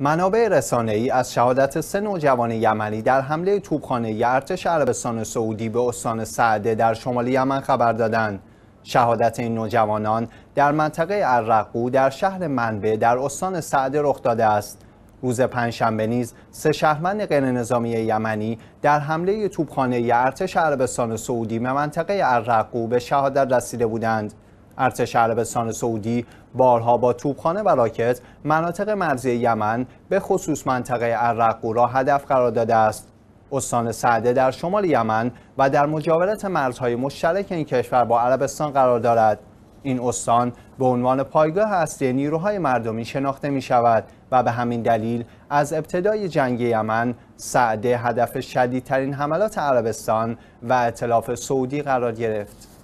منابع ای از شهادت سه نوجوان یمنی در حمله توپخانه ارتش عربستان سعودی به استان سعده در شمال یمن خبر دادند. شهادت این نوجوانان در منطقه الرقو در شهر منبه در استان سعده رخ داده است. روز پنجشنبه نیز سه شهروند نظامی یمنی در حمله توپخانه ارتش عربستان سعودی به منطقه الرقو به شهادت رسیده بودند. ارتش عربستان سعودی بارها با توپخانه و راکت مناطق مرزی یمن به خصوص منطقه ارقو را هدف قرار داده است استان سعده در شمال یمن و در مجاورت مرزهای مشترک این کشور با عربستان قرار دارد این استان به عنوان پایگاه اصلی نیروهای مردمی شناخته می شود و به همین دلیل از ابتدای جنگ یمن سعده هدف شدیدترین حملات عربستان و اطلاف سعودی قرار گرفت.